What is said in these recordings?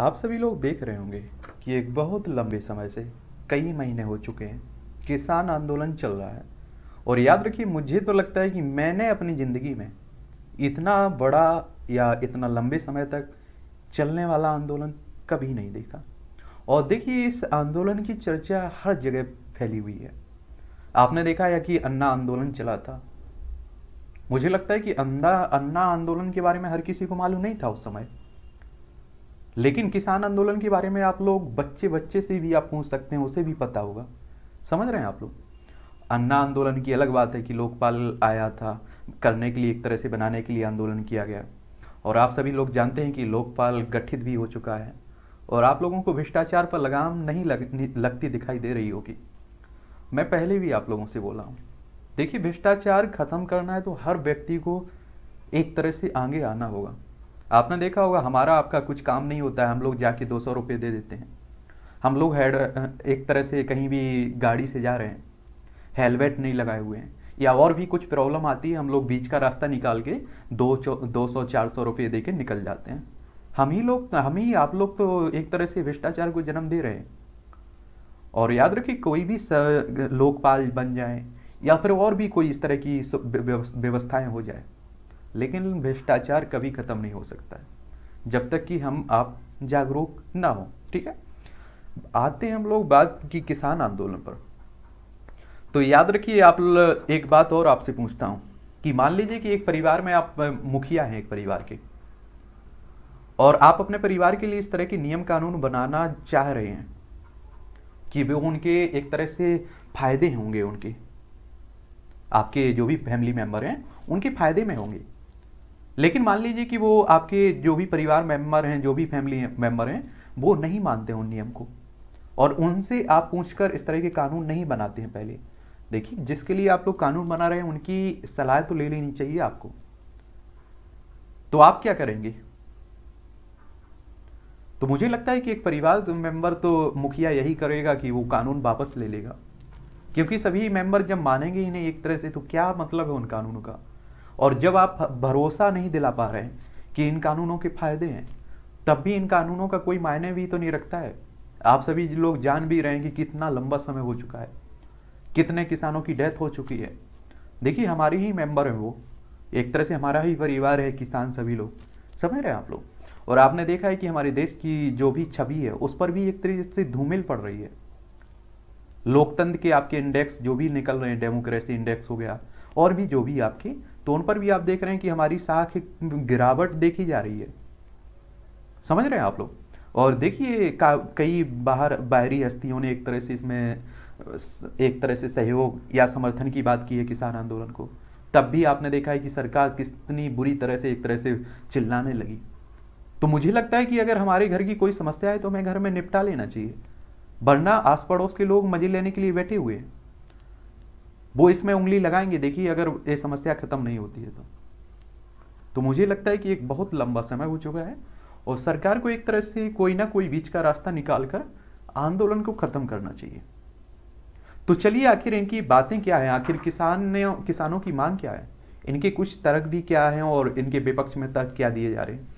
आप सभी लोग देख रहे होंगे कि एक बहुत लंबे समय से कई महीने हो चुके हैं किसान आंदोलन चल रहा है और याद रखिए मुझे तो लगता है कि मैंने अपनी ज़िंदगी में इतना बड़ा या इतना लंबे समय तक चलने वाला आंदोलन कभी नहीं देखा और देखिए इस आंदोलन की चर्चा हर जगह फैली हुई है आपने देखा है कि अन्ना आंदोलन चला था मुझे लगता है कि अन्ना अन्ना आंदोलन के बारे में हर किसी को मालूम नहीं था उस समय लेकिन किसान आंदोलन के बारे में आप लोग बच्चे बच्चे से भी आप पूछ सकते हैं उसे भी पता होगा समझ रहे हैं आप लोग अन्ना आंदोलन की अलग बात है कि लोकपाल आया था करने के लिए एक तरह से बनाने के लिए आंदोलन किया गया और आप सभी लोग जानते हैं कि लोकपाल गठित भी हो चुका है और आप लोगों को भ्रष्टाचार पर लगाम नहीं लग, लगती दिखाई दे रही होगी मैं पहले भी आप लोगों से बोला हूँ देखिए भ्रष्टाचार खत्म करना है तो हर व्यक्ति को एक तरह से आगे आना होगा आपने देखा होगा हमारा आपका कुछ काम नहीं होता है हम लोग जाके दो सौ रुपये दे देते हैं हम लोग हेड एक तरह से कहीं भी गाड़ी से जा रहे हैं हेलमेट नहीं लगाए हुए हैं या और भी कुछ प्रॉब्लम आती है हम लोग बीच का रास्ता निकाल के दो दो सौ चार सौ रुपये दे के निकल जाते हैं हम ही लोग हम ही आप लोग तो एक तरह से भ्रष्टाचार को जन्म दे रहे हैं और याद रखिए कोई भी लोकपाल बन जाए या फिर और भी कोई इस तरह की व्यवस्थाएं हो जाए लेकिन भ्रष्टाचार कभी ख़त्म नहीं हो सकता है जब तक कि हम आप जागरूक ना हो ठीक है आते हैं हम लोग बात की किसान आंदोलन पर तो याद रखिए आप एक बात और आपसे पूछता हूं कि मान लीजिए कि एक परिवार में आप मुखिया हैं एक परिवार के और आप अपने परिवार के लिए इस तरह के नियम कानून बनाना चाह रहे हैं कि वे उनके एक तरह से फायदे होंगे उनके आपके जो भी फैमिली मेंबर हैं उनके फायदे में होंगे लेकिन मान लीजिए कि वो आपके जो भी परिवार मेंबर हैं जो भी फैमिली मेंबर हैं वो नहीं मानते उन नियम को और उनसे आप पूछकर इस तरह के कानून नहीं बनाते हैं पहले देखिए जिसके लिए आप लोग कानून बना रहे हैं उनकी सलाह तो ले लेनी चाहिए आपको तो आप क्या करेंगे तो मुझे लगता है कि एक परिवार तो मेंबर तो मुखिया यही करेगा कि वो कानून वापस ले लेगा क्योंकि सभी मेंबर जब मानेंगे ही नहीं एक तरह से तो क्या मतलब है उन कानूनों का और जब आप भरोसा नहीं दिला पा रहे हैं कि इन कानूनों के फायदे हैं तब भी इन कानूनों का कोई मायने भी तो नहीं रखता है आप सभी लोग जान भी रहे हैं कि कितना लंबा समय हो चुका है कितने किसानों की डेथ हो चुकी है देखिए हमारी ही मेंबर हैं वो एक तरह से हमारा ही परिवार है किसान सभी लोग समझ रहे हैं आप लोग और आपने देखा है कि हमारे देश की जो भी छवि है उस पर भी एक तरीके से धूमिल पड़ रही है लोकतंत्र के आपके इंडेक्स जो भी निकल रहे हैं डेमोक्रेसी इंडेक्स हो गया और भी जो भी आपकी तो उन पर भी आप देख रहे हैं कि हमारी साख गिरावट देखी जा रही है समझ रहे हैं आप लोग और देखिए कई बाहर बाहरी हस्तियों ने एक तरह से इसमें एक तरह से सहयोग या समर्थन की बात की है किसान आंदोलन को तब भी आपने देखा है कि सरकार कितनी बुरी तरह से एक तरह से चिल्लाने लगी तो मुझे लगता है कि अगर हमारे घर की कोई समस्या है तो हमें घर में निपटा लेना चाहिए वरना आस पड़ोस के लोग मजे लेने के लिए बैठे हुए हैं वो इसमें उंगली लगाएंगे देखिए अगर ये समस्या खत्म नहीं होती है तो तो मुझे लगता है कि एक बहुत लंबा समय हो चुका है और सरकार को एक तरह से कोई ना कोई बीच का रास्ता निकालकर आंदोलन को खत्म करना चाहिए तो चलिए आखिर इनकी बातें क्या है आखिर किसान ने किसानों की मांग क्या है इनके कुछ तर्क भी क्या है और इनके विपक्ष में तर्क क्या दिए जा रहे हैं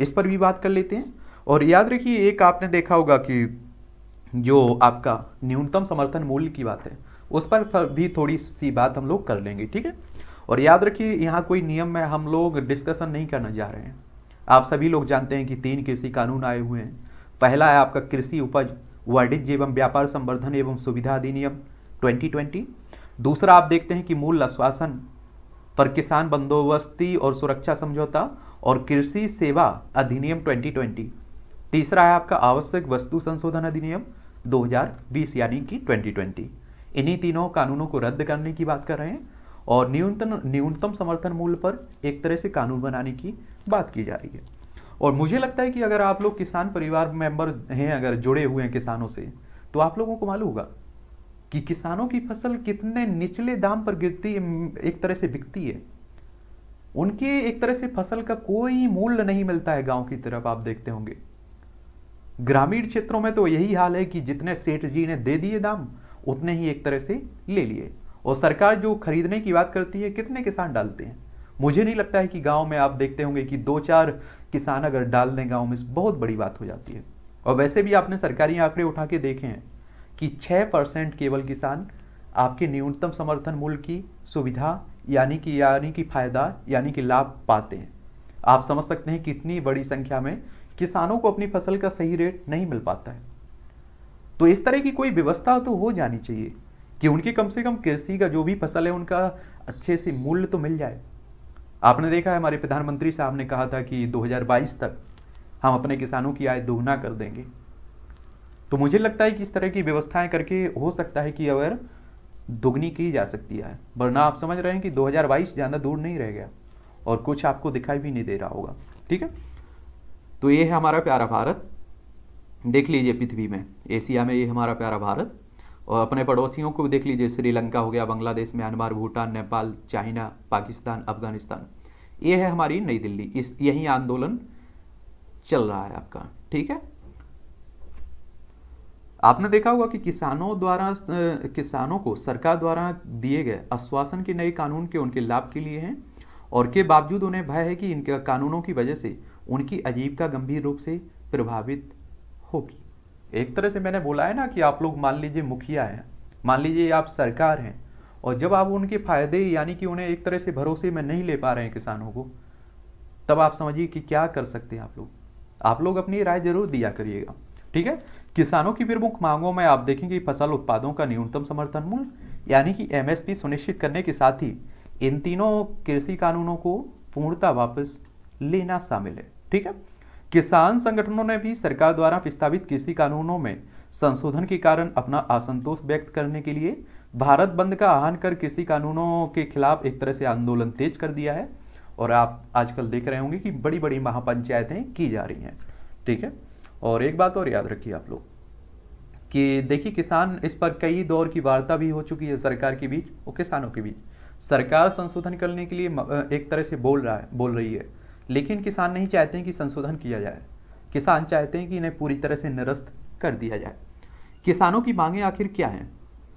इस पर भी बात कर लेते हैं और याद रखिए एक आपने देखा होगा कि जो आपका न्यूनतम समर्थन मूल्य की बात है उस पर भी थोड़ी सी बात हम लोग कर लेंगे ठीक है और याद रखिए यहाँ कोई नियम में हम लोग डिस्कशन नहीं करना जा रहे हैं आप सभी लोग जानते हैं कि तीन कृषि कानून आए हुए हैं पहला है आपका कृषि उपज वाणिज्य एवं व्यापार संवर्धन एवं सुविधा अधिनियम 2020 दूसरा आप देखते हैं कि मूल आश्वासन पर किसान बंदोबस्ती और सुरक्षा समझौता और कृषि सेवा अधिनियम 2020 तीसरा है आपका आवश्यक वस्तु संशोधन अधिनियम 2020 यानी कि 2020 इन्हीं तीनों कानूनों को रद्द करने की बात कर रहे हैं और न्यूनतम न्यूनतम समर्थन मूल्य पर एक तरह से कानून बनाने की बात की जा रही है और मुझे लगता है कि अगर आप लोग किसान परिवार मेंबर हैं अगर जुड़े हुए हैं किसानों से तो आप लोगों को मालूम होगा कि किसानों की फसल कितने निचले दाम पर गिरती एक तरह से बिकती है उनके एक तरह से फसल का कोई मूल्य नहीं मिलता है गांव की तरफ आप देखते होंगे ग्रामीण क्षेत्रों में तो यही हाल है कि जितने सेठ जी ने दे दिए दाम उतने ही एक तरह से ले लिए और सरकार जो खरीदने की बात करती है कितने किसान डालते हैं मुझे नहीं लगता है कि गांव में आप देखते होंगे कि दो चार किसान अगर डाल दें गांव में बहुत बड़ी बात हो जाती है और वैसे भी आपने सरकारी आंकड़े उठा के देखे हैं कि छः परसेंट केवल किसान आपके न्यूनतम समर्थन मूल्य की सुविधा यानी कि यानी कि फायदा यानी कि लाभ पाते हैं आप समझ सकते हैं कितनी बड़ी संख्या में किसानों को अपनी फसल का सही रेट नहीं मिल पाता है तो इस तरह की कोई व्यवस्था तो हो जानी चाहिए कि उनकी कम से कम कृषि का जो भी फसल है उनका अच्छे से मूल्य तो मिल जाए आपने देखा है हमारे प्रधानमंत्री साहब ने कहा था कि 2022 तक हम अपने किसानों की आय दोगुना कर देंगे तो मुझे लगता है कि इस तरह की व्यवस्थाएं करके हो सकता है कि अगर दोगुनी की जा सकती है वरना आप समझ रहे हैं कि 2022 ज़्यादा दूर नहीं रह गया और कुछ आपको दिखाई भी नहीं दे रहा होगा ठीक है तो ये है हमारा प्यारा भारत देख लीजिए पृथ्वी में एशिया में ये हमारा प्यारा भारत और अपने पड़ोसियों को देख लीजिए श्रीलंका हो गया बांग्लादेश म्यांमार भूटान नेपाल चाइना पाकिस्तान अफगानिस्तान ये है हमारी नई दिल्ली इस यही आंदोलन चल रहा है आपका ठीक है आपने देखा होगा कि किसानों द्वारा किसानों को सरकार द्वारा दिए गए आश्वासन के नए कानून के उनके लाभ के लिए हैं और के बावजूद उन्हें भय है कि इनके कानूनों की वजह से उनकी आजीविका गंभीर रूप से प्रभावित होगी एक तरह से मैंने बोला है ना कि आप लोग मान लीजिए मुखिया हैं मान लीजिए आप सरकार हैं और जब आप उनके फायदे यानी कि उन्हें एक तरह से भरोसे में नहीं ले पा रहे हैं किसानों को तब आप समझिए कि क्या कर सकते हैं आप लोग आप लोग अपनी राय जरूर दिया करिएगा ठीक है किसानों की प्रमुख मांगों में आप देखेंगे फसल उत्पादों का न्यूनतम समर्थन मूल्य यानी कि एमएसपी सुनिश्चित करने के साथ ही इन तीनों कृषि कानूनों को पूर्णता वापस लेना शामिल है ठीक है किसान संगठनों ने भी सरकार द्वारा प्रस्तावित कृषि कानूनों में संशोधन के कारण अपना असंतोष व्यक्त करने के लिए भारत बंद का आह्वान कर कृषि कानूनों के खिलाफ एक तरह से आंदोलन तेज कर दिया है और आप आजकल देख रहे होंगे कि बड़ी बड़ी महापंचायतें की जा रही हैं ठीक है और एक बात और याद रखिए आप लोग कि देखिए किसान इस पर कई दौर की वार्ता भी हो चुकी है सरकार के बीच और किसानों के बीच सरकार संशोधन करने के लिए एक तरह से बोल रहा है बोल रही है लेकिन किसान नहीं चाहते हैं कि संशोधन किया जाए किसान चाहते हैं कि इन्हें पूरी तरह से निरस्त कर दिया जाए किसानों की मांगे आखिर क्या हैं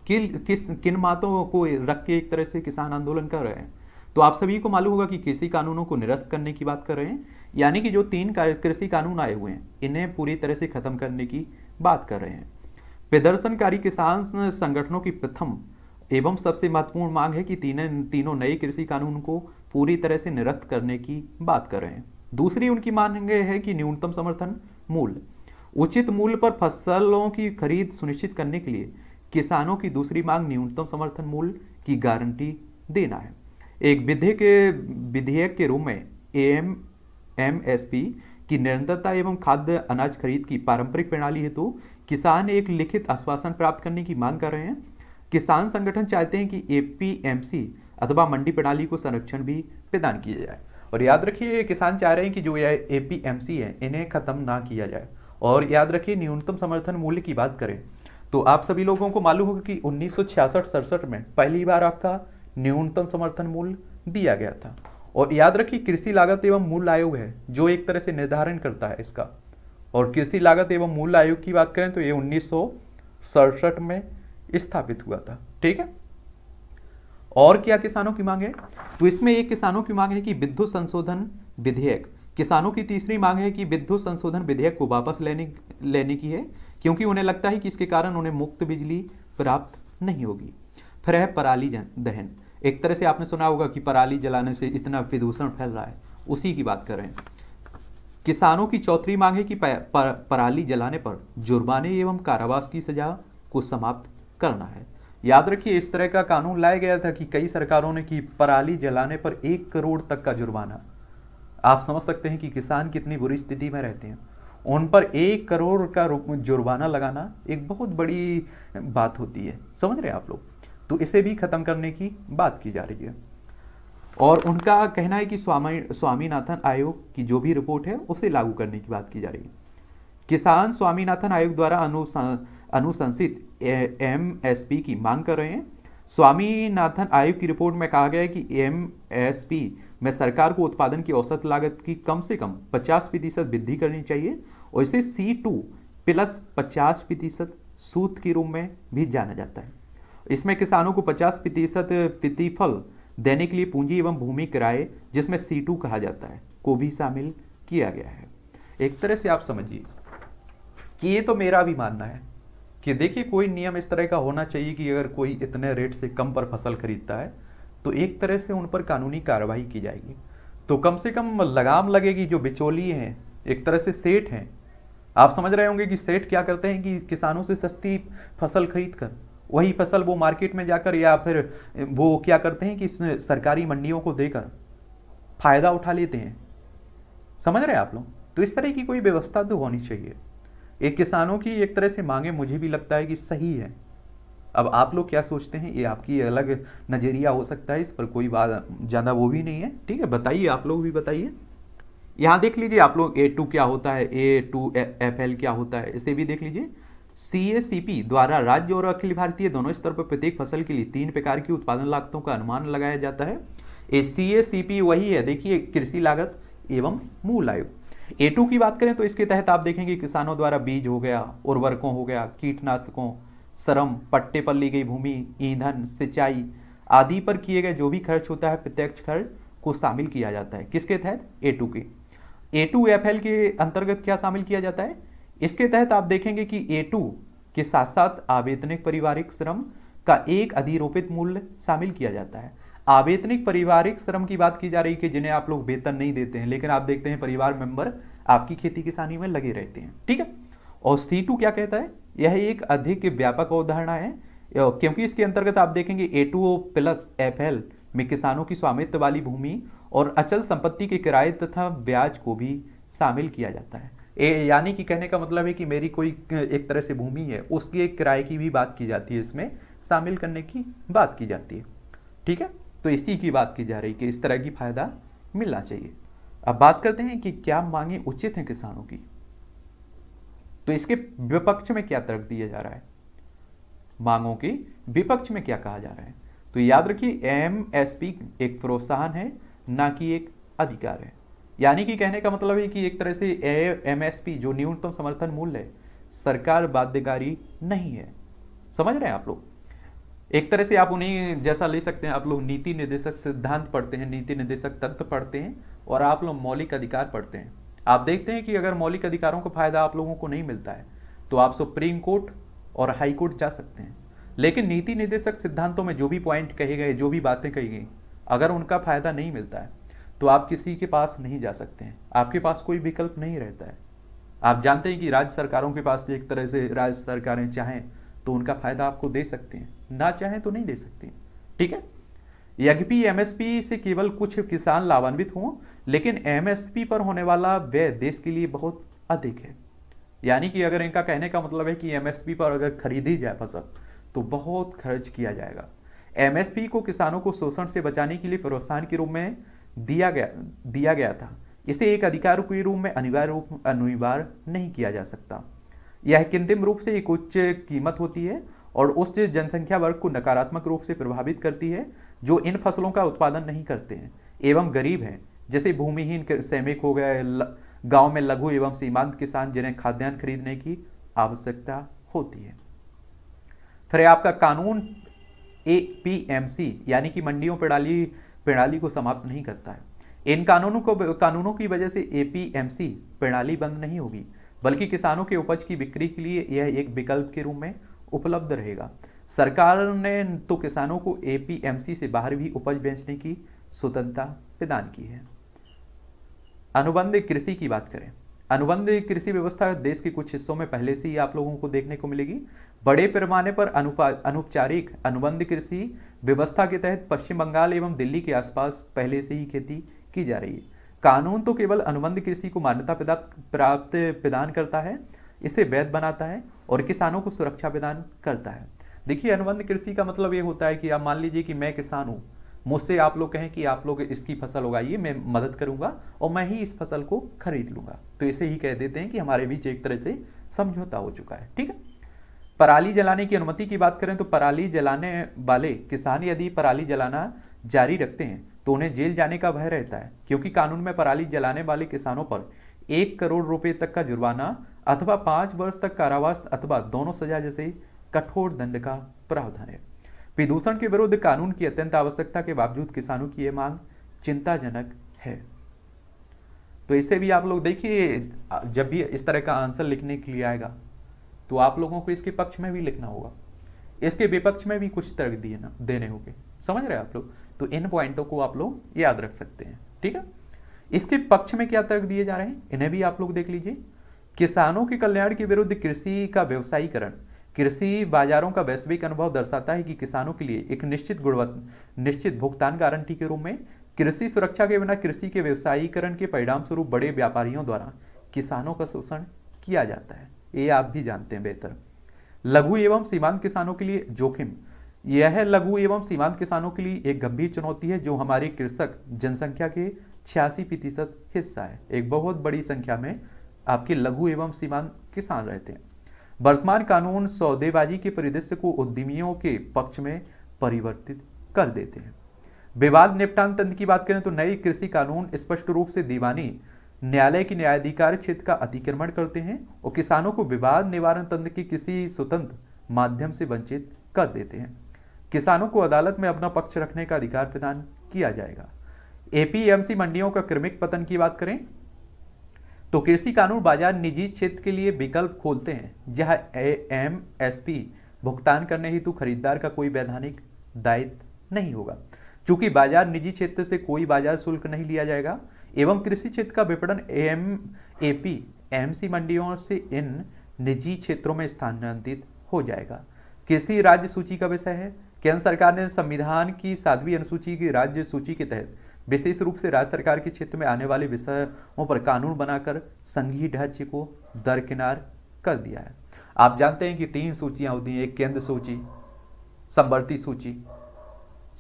किन किस किन बातों को रख के एक तरह से किसान आंदोलन कर रहे हैं तो आप सभी को मालूम होगा कि कृषि कानूनों को निरस्त करने की बात कर रहे हैं यानी कि जो तीन कृषि कानून आए हुए हैं इन्हें पूरी तरह से खत्म करने की बात कर रहे हैं प्रदर्शनकारी किसान संगठनों की प्रथम एवं सबसे महत्वपूर्ण मांग है कि तीन तीनों नए कृषि कानून को पूरी तरह से निरस्त करने की बात कर रहे हैं दूसरी उनकी मांगे है कि न्यूनतम समर्थन मूल्य उचित मूल्य पर फसलों की खरीद सुनिश्चित करने के लिए किसानों की दूसरी मांग न्यूनतम समर्थन मूल्य की गारंटी देना है एक विधेयक के विधेयक के रूप में एम एम एस पी की निरंतरता एवं खाद्य अनाज खरीद की पारंपरिक प्रणाली हेतु किसान एक लिखित आश्वासन प्राप्त करने की मांग कर रहे हैं किसान संगठन चाहते हैं कि एपीएमसी अथवा मंडी प्रणाली को संरक्षण भी प्रदान किया जाए और याद रखिए किसान चाह रहे हैं कि जो यह ए पी एम सी है इन्हें खत्म ना किया जाए और याद रखिए न्यूनतम समर्थन मूल्य की बात करें तो आप सभी लोगों को मालूम होगा कि उन्नीस सौ में पहली बार आपका न्यूनतम समर्थन मूल्य दिया गया था और याद रखिए कृषि लागत एवं मूल्य आयोग है जो एक तरह से निर्धारण करता है इसका और कृषि लागत एवं मूल्य आयोग की बात करें तो ये उन्नीस में स्थापित हुआ था ठीक है और क्या किसानों की मांग है तो इसमें एक किसानों की मांग है कि विद्युत संशोधन विधेयक किसानों की तीसरी मांग है कि विद्युत संशोधन विधेयक को वापस लेने लेने की है क्योंकि उन्हें लगता है कि इसके कारण उन्हें मुक्त बिजली प्राप्त नहीं होगी फिर है पराली दहन एक तरह से आपने सुना होगा कि पराली जलाने से इतना प्रदूषण फैल रहा है उसी की बात कर रहे हैं किसानों की चौथी मांग है कि पराली जलाने पर जुर्माने एवं कारावास की सजा को समाप्त करना है याद रखिए इस तरह का कानून लाया गया था कि कई सरकारों ने की पराली जलाने पर एक करोड़ तक का जुर्माना आप समझ सकते हैं कि किसान कितनी बुरी स्थिति में रहते हैं उन पर एक करोड़ का जुर्माना लगाना एक बहुत बड़ी बात होती है समझ रहे हैं आप लोग तो इसे भी खत्म करने की बात की जा रही है और उनका कहना है कि स्वामी स्वामीनाथन आयोग की जो भी रिपोर्ट है उसे लागू करने की बात की जा रही है किसान स्वामीनाथन आयोग द्वारा अनुसंसित एम एस पी की मांग कर रहे हैं स्वामीनाथन आयोग की रिपोर्ट में कहा गया है कि एम एस पी में सरकार को उत्पादन की औसत लागत की कम से कम 50 प्रतिशत वृद्धि करनी चाहिए और इसे सी टू प्लस पचास प्रतिशत सूत के रूप में भी जाना जाता है इसमें किसानों को 50 प्रतिशत प्रतिफल देने के लिए पूंजी एवं भूमि किराए जिसमें सी टू कहा जाता है को भी शामिल किया गया है एक तरह से आप समझिए कि ये तो मेरा भी मानना है कि देखिए कोई नियम इस तरह का होना चाहिए कि अगर कोई इतने रेट से कम पर फसल खरीदता है तो एक तरह से उन पर कानूनी कार्रवाई की जाएगी तो कम से कम लगाम लगेगी जो बिचौली हैं एक तरह से सेठ हैं आप समझ रहे होंगे कि सेठ क्या करते हैं कि किसानों से सस्ती फसल खरीद कर वही फसल वो मार्केट में जाकर या फिर वो क्या करते हैं कि सरकारी मंडियों को देकर फ़ायदा उठा लेते हैं समझ रहे हैं आप लोग तो इस तरह की कोई व्यवस्था तो होनी चाहिए एक किसानों की एक तरह से मांगे मुझे भी लगता है कि सही है अब आप लोग क्या सोचते हैं ये आपकी अलग नज़रिया हो सकता है इस पर कोई बात ज़्यादा वो भी नहीं है ठीक है बताइए आप लोग भी बताइए यहाँ देख लीजिए आप लोग ए टू क्या होता है ए टू एफ एल क्या होता है इसे भी देख लीजिए सी ए सी पी द्वारा राज्य और अखिल भारतीय दोनों स्तर पर प्रत्येक फसल के लिए तीन प्रकार की उत्पादन लागतों का अनुमान लगाया जाता है ए सी ए सी पी वही है देखिए कृषि लागत एवं मूल आयुक्त ए टू की बात करें तो इसके तहत आप देखेंगे किसानों द्वारा बीज हो गया उर्वरकों हो गया कीटनाशकों श्रम पट्टे पर ली गई भूमि ईंधन सिंचाई आदि पर किए गए जो भी खर्च होता है प्रत्यक्ष खर्च को शामिल किया जाता है किसके तहत ए टू के ए टू एफ एल के अंतर्गत क्या शामिल किया जाता है इसके तहत आप देखेंगे कि ए टू के साथ साथ आवेदनिक पारिवारिक श्रम का एक अधिरोपित मूल्य शामिल किया जाता है आवेतनिक पारिवारिक श्रम की बात की जा रही है कि जिन्हें आप लोग वेतन नहीं देते हैं लेकिन आप देखते हैं परिवार मेंबर आपकी खेती किसानी में लगे रहते हैं ठीक है और सी टू क्या कहता है यह एक अधिक व्यापक अवधारणा है क्योंकि इसके अंतर्गत आप देखेंगे ए टू ओ प्लस एफ एल में किसानों की स्वामित्व वाली भूमि और अचल संपत्ति के किराए तथा ब्याज को भी शामिल किया जाता है यानी कि कहने का मतलब है कि मेरी कोई एक तरह से भूमि है उसके किराए की भी बात की जाती है इसमें शामिल करने की बात की जाती है ठीक है तो इसी की बात की जा रही कि इस तरह की फ़ायदा मिलना चाहिए अब बात करते हैं कि क्या मांगे उचित हैं किसानों की तो इसके विपक्ष में क्या तर्क दिया जा रहा है मांगों के विपक्ष में क्या कहा जा रहा है तो याद रखिए एम एस पी एक प्रोत्साहन है ना कि एक अधिकार है यानी कि कहने का मतलब है कि एक तरह से एम एस पी जो न्यूनतम समर्थन मूल्य है सरकार बाध्यकारी नहीं है समझ रहे हैं आप लोग एक तरह से आप उन्हें जैसा ले सकते हैं आप लोग नीति निर्देशक सिद्धांत पढ़ते हैं नीति निर्देशक तत्व पढ़ते हैं और आप लोग मौलिक अधिकार पढ़ते हैं आप देखते हैं कि अगर मौलिक अधिकारों का फायदा आप लोगों को नहीं मिलता है तो आप सुप्रीम कोर्ट और हाई कोर्ट जा सकते हैं लेकिन नीति निर्देशक सिद्धांतों में जो भी पॉइंट कहे गए जो भी बातें कही गई अगर उनका फायदा नहीं मिलता है तो आप किसी के पास नहीं जा सकते हैं आपके पास कोई विकल्प नहीं रहता है आप जानते हैं कि राज्य सरकारों के पास एक तरह से राज्य सरकारें चाहें तो उनका फायदा आपको दे सकते हैं ना चाहें तो नहीं दे सकते ठीक है यद्यपि एमएसपी से केवल कुछ किसान लाभान्वित हों लेकिन एमएसपी पर होने वाला व्यय देश के लिए बहुत अधिक है यानी कि अगर इनका कहने का मतलब है कि एमएसपी पर अगर खरीदी जाए फसल तो बहुत खर्च किया जाएगा एमएसपी को किसानों को शोषण से बचाने के लिए प्रोत्साहन के रूप में दिया गया दिया गया था इसे एक अधिकार के रूप में अनिवार्य रूप अनिवार्य नहीं किया जा सकता यह कृत्रिम रूप से एक उच्च कीमत होती है और उस जनसंख्या वर्ग को नकारात्मक रूप से प्रभावित करती है जो इन फसलों का उत्पादन नहीं करते हैं एवं गरीब हैं जैसे भूमिहीन सैमिक हो गए गांव में लघु एवं सीमांत किसान जिन्हें खाद्यान्न खरीदने की आवश्यकता होती है फिर आपका कानून ए पी एम सी यानी कि मंडियों प्रणाली प्रणाली को समाप्त नहीं करता है इन कानूनों को कानूनों की वजह से ए पी एम सी प्रणाली बंद नहीं होगी बल्कि किसानों के उपज की बिक्री के लिए यह एक विकल्प के रूप में उपलब्ध रहेगा सरकार ने तो किसानों को एपीएमसी से बाहर भी उपज बेचने की स्वतंत्रता प्रदान की है अनुबंध कृषि की बात करें अनुबंध कृषि व्यवस्था देश के कुछ हिस्सों में पहले से ही आप लोगों को देखने को मिलेगी बड़े पैमाने पर अनुपचारिक अनुबंध कृषि व्यवस्था के तहत पश्चिम बंगाल एवं दिल्ली के आसपास पहले से ही खेती की जा रही है कानून तो केवल अनुबंध कृषि को मान्यता प्राप्त प्रदान करता है इसे वैध बनाता है और किसानों को सुरक्षा प्रदान करता है देखिए अनुबंध कृषि का मतलब ये होता है कि आप मान लीजिए कि मैं किसान हूँ मुझसे आप लोग कहें कि आप लोग इसकी फसल उगाइए मैं मदद करूंगा और मैं ही इस फसल को खरीद लूंगा तो इसे ही कह देते हैं कि हमारे बीच एक तरह से समझौता हो चुका है ठीक है पराली जलाने की अनुमति की बात करें तो पराली जलाने वाले किसान यदि पराली जलाना जारी रखते हैं तो उन्हें जेल जाने का भय रहता है क्योंकि कानून में पराली जलाने वाले किसानों पर एक करोड़ रुपए तक का जुर्माना अथवा पांच वर्ष तक कारावास अथवा दोनों सजा जैसे कठोर दंड का प्रावधान है प्रदूषण के विरुद्ध कानून की अत्यंत आवश्यकता के बावजूद किसानों की यह मांग चिंताजनक है तो इसे भी आप लोग देखिए जब भी इस तरह का आंसर लिखने के लिए आएगा तो आप लोगों को इसके पक्ष में भी लिखना होगा इसके विपक्ष में भी कुछ तर्क दिए ना देने होंगे समझ रहे आप लोग तो इन पॉइंटों को आप लोग याद रख सकते हैं ठीक है इसके पक्ष में क्या तर्क दिए जा रहे हैं इन्हें भी आप लोग देख लीजिए किसानों के कल्याण के विरुद्ध कृषि का व्यवसायीकरण कृषि बाजारों का वैश्विक अनुभव दर्शाता है कि किसानों के लिए एक निश्चित गुणवत्ता निश्चित भुगतान गारंटी के रूप में कृषि सुरक्षा के बिना कृषि के व्यवसायीकरण के परिणाम स्वरूप बड़े व्यापारियों द्वारा किसानों का शोषण किया जाता है ये आप भी जानते हैं बेहतर लघु एवं सीमांत किसानों के लिए जोखिम यह लघु एवं सीमांत किसानों के लिए एक गंभीर चुनौती है जो हमारे कृषक जनसंख्या के छियासी प्रतिशत हिस्सा है एक बहुत बड़ी संख्या में आपके लघु एवं सीमांत किसान रहते हैं वर्तमान कानून सौदेबाजी के परिदृश्य को उद्यमियों के पक्ष में परिवर्तित कर देते हैं विवाद निपटान तंत्र की बात करें तो नए कृषि कानून स्पष्ट रूप से दीवानी न्यायालय की न्यायाधिकार क्षेत्र का अतिक्रमण करते हैं और किसानों को विवाद निवारण तंत्र के किसी स्वतंत्र माध्यम से वंचित कर देते हैं किसानों को अदालत में अपना पक्ष रखने का अधिकार प्रदान किया जाएगा एपीएमसी मंडियों का क्रमिक पतन की बात करें तो कृषि कानून बाजार निजी क्षेत्र के लिए विकल्प खोलते हैं जहां एम एस पी भुगतान करने हेतु खरीदार का कोई वैधानिक दायित्व नहीं होगा चूंकि बाजार निजी क्षेत्र से कोई बाजार शुल्क नहीं लिया जाएगा एवं कृषि क्षेत्र का विपणन M A P M C मंडियों से इन निजी क्षेत्रों में स्थानांतरित हो जाएगा कृषि राज्य सूची का विषय है केंद्र सरकार ने संविधान की सातवीं अनुसूची की राज्य सूची के तहत विशेष रूप से राज्य सरकार के क्षेत्र में आने वाले विषयों पर कानून बनाकर संघीय ढांचे को दरकिनार कर दिया है आप जानते हैं कि तीन सूचियां होती हैं एक केंद्र सूची संवर्ती सूची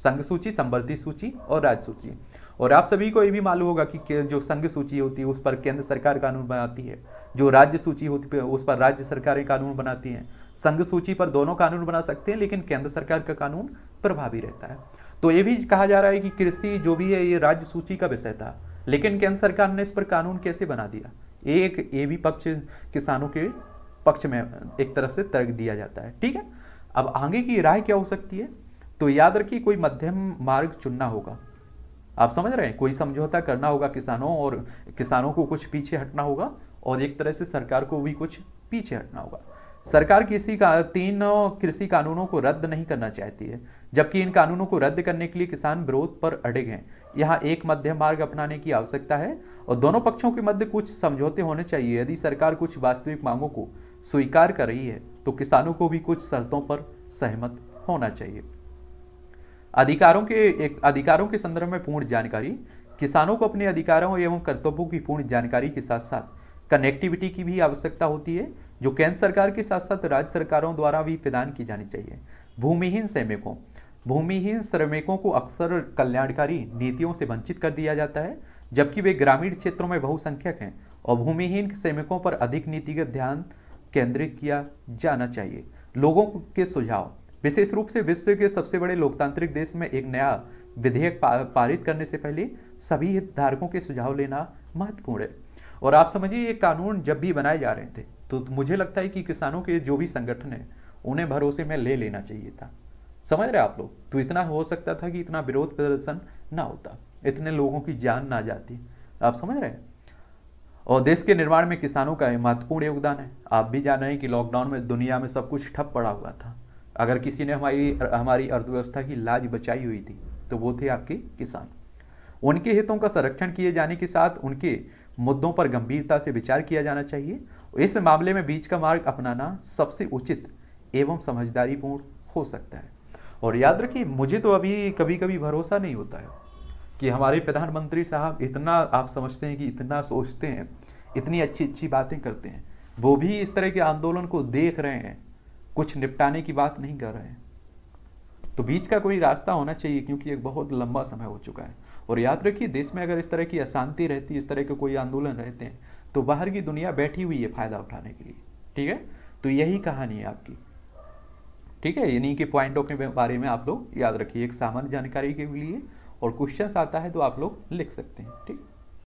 संघ सूची संवर्ती सूची और राज्य सूची और आप सभी को ये भी मालूम होगा कि जो संघ सूची होती है उस पर केंद्र सरकार कानून बनाती है जो राज्य सूची होती है उस पर राज्य सरकारें कानून बनाती हैं संघ सूची पर दोनों कानून बना सकते हैं लेकिन केंद्र सरकार का कानून प्रभावी रहता है तो ये भी कहा जा रहा है कि कृषि जो भी है ये राज्य सूची का विषय था लेकिन केंद्र सरकार ने इस पर कानून कैसे बना दिया एक ये भी पक्ष किसानों के पक्ष में एक तरह से तर्क दिया जाता है ठीक है अब आगे की राय क्या हो सकती है तो याद रखिए कोई मध्यम मार्ग चुनना होगा आप समझ रहे हैं कोई समझौता करना होगा किसानों और किसानों को कुछ पीछे हटना होगा और एक तरह से सरकार को भी कुछ पीछे हटना होगा सरकार किसी का तीन कृषि कानूनों को रद्द नहीं करना चाहती है जबकि इन कानूनों को रद्द करने के लिए किसान विरोध पर अड़े हैं यहाँ एक मध्यम मार्ग अपनाने की आवश्यकता है और दोनों पक्षों के मध्य कुछ समझौते होने चाहिए यदि सरकार कुछ वास्तविक मांगों को स्वीकार कर रही है तो किसानों को भी कुछ शर्तों पर सहमत होना चाहिए अधिकारों के एक अधिकारों के संदर्भ में पूर्ण जानकारी किसानों को अपने अधिकारों एवं कर्तव्यों की पूर्ण जानकारी के साथ साथ कनेक्टिविटी की भी आवश्यकता होती है जो केंद्र सरकार के साथ साथ राज्य सरकारों द्वारा भी प्रदान की जानी चाहिए भूमिहीन श्रमिकों भूमिहीन श्रमिकों को अक्सर कल्याणकारी नीतियों से वंचित कर दिया जाता है जबकि वे ग्रामीण क्षेत्रों में बहुसंख्यक हैं और भूमिहीन श्रमिकों पर अधिक नीतिगत ध्यान केंद्रित किया जाना चाहिए लोगों के सुझाव विशेष रूप से विश्व के सबसे बड़े लोकतांत्रिक देश में एक नया विधेयक पारित करने से पहले सभी हितधारकों के सुझाव लेना महत्वपूर्ण है और आप समझिए ये कानून जब भी बनाए जा रहे थे तो मुझे लगता है कि किसानों के जो भी संगठन है उन्हें भरोसे में ले लेना चाहिए था समझ रहे आप लोग तो इतना हो सकता था कि इतना विरोध प्रदर्शन ना होता इतने लोगों की जान ना जाती आप समझ रहे हैं और देश के निर्माण में किसानों का महत्वपूर्ण योगदान है आप भी जान रहे हैं कि लॉकडाउन में दुनिया में सब कुछ ठप पड़ा हुआ था अगर किसी ने हमारी हमारी अर्थव्यवस्था की लाज बचाई हुई थी तो वो थे आपके किसान उनके हितों का संरक्षण किए जाने के साथ उनके मुद्दों पर गंभीरता से विचार किया जाना चाहिए इस मामले में बीच का मार्ग अपनाना सबसे उचित एवं समझदारीपूर्ण हो सकता है और याद रखिए मुझे तो अभी कभी कभी भरोसा नहीं होता है कि हमारे प्रधानमंत्री साहब इतना आप समझते हैं कि इतना सोचते हैं इतनी अच्छी अच्छी बातें करते हैं वो भी इस तरह के आंदोलन को देख रहे हैं कुछ निपटाने की बात नहीं कर रहे हैं तो बीच का कोई रास्ता होना चाहिए क्योंकि एक बहुत लंबा समय हो चुका है और याद रखिए देश में अगर इस तरह की अशांति रहती इस तरह के कोई आंदोलन रहते हैं तो बाहर की दुनिया बैठी हुई है फायदा उठाने के लिए ठीक है तो यही कहानी है आपकी ठीक है यानी कि पॉइंट ऑफ के बारे में आप लोग याद रखिए एक सामान्य जानकारी के लिए और क्वेश्चन आता है तो आप लोग लिख सकते हैं ठीक